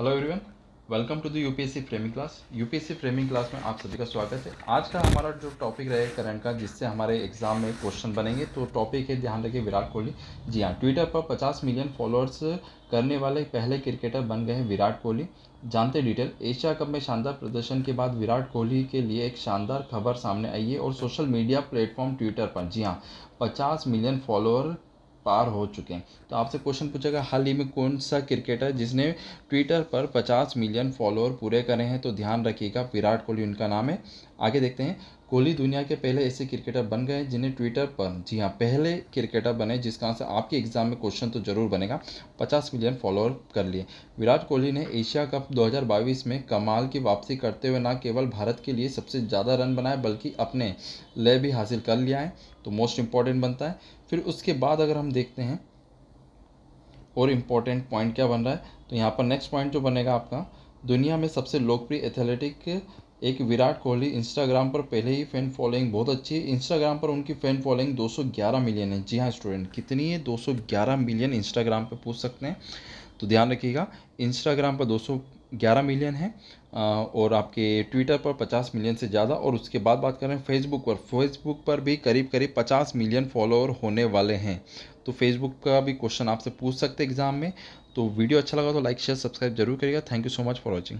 hello everyone welcome to the UPSC framing class UPSC framing class में आप सभी का स्वागत है आज का हमारा जो टॉपिक रहेगा करंट का जिससे हमारे एग्जाम में क्वेश्चन बनेंगे तो टॉपिक है ध्यान रखिए विराट कोहली जी हाँ ट्विटर पर 50 मिलियन फॉलोअर्स करने वाले पहले क्रिकेटर बन गए हैं विराट कोहली जानते डिटेल एशिया कप में शानदार प्रदर्शन के बाद विराट कोहली के लिए एक शानदार खबर सामने आई है और सोशल मीडिया प्लेटफॉर्म ट्विटर पर जी हाँ 50 मिलियन फॉलोअर पार हो चुके हैं तो आपसे क्वेश्चन पूछेगा हाल ही में कौन सा क्रिकेटर जिसने ट्विटर पर पचास मिलियन फॉलोअर पूरे करे हैं तो ध्यान रखिएगा विराट कोहली उनका नाम है आगे देखते हैं कोहली दुनिया के पहले ऐसे क्रिकेटर बन गए जिन्हें ट्विटर पर जी हाँ पहले क्रिकेटर बने जिसका आंसर आपके एग्जाम में क्वेश्चन तो जरूर बनेगा 50 मिलियन फॉलोअर कर लिए विराट कोहली ने एशिया कप 2022 में कमाल की वापसी करते हुए न केवल भारत के लिए सबसे ज़्यादा रन बनाए बल्कि अपने लय भी हासिल कर लिया है तो मोस्ट इम्पॉर्टेंट बनता है फिर उसके बाद अगर हम देखते हैं और इम्पॉर्टेंट पॉइंट क्या बन रहा है तो यहाँ पर नेक्स्ट पॉइंट जो बनेगा आपका दुनिया में सबसे लोकप्रिय एथलेटिक एक विराट कोहली इंस्टाग्राम पर पहले ही फैन फॉलोइंग बहुत अच्छी है इंस्टाग्राम पर उनकी फैन फॉलोइंग 211 मिलियन है जी हाँ स्टूडेंट कितनी है 211 मिलियन इंस्टाग्राम पर पूछ सकते हैं तो ध्यान रखिएगा इंस्टाग्राम पर 211 मिलियन है और आपके ट्विटर पर 50 मिलियन से ज़्यादा और उसके बाद बात करें फेसबुक पर फेसबुक पर भी करीब करीब 50 मिलियन फॉलोअर होने वाले हैं तो फेसबुक का भी क्वेश्चन आपसे पूछ सकते एग्ज़ाम में तो वीडियो अच्छा लगा तो लाइक शेयर सब्सक्राइब जरूर करिएगा thank you so much for watching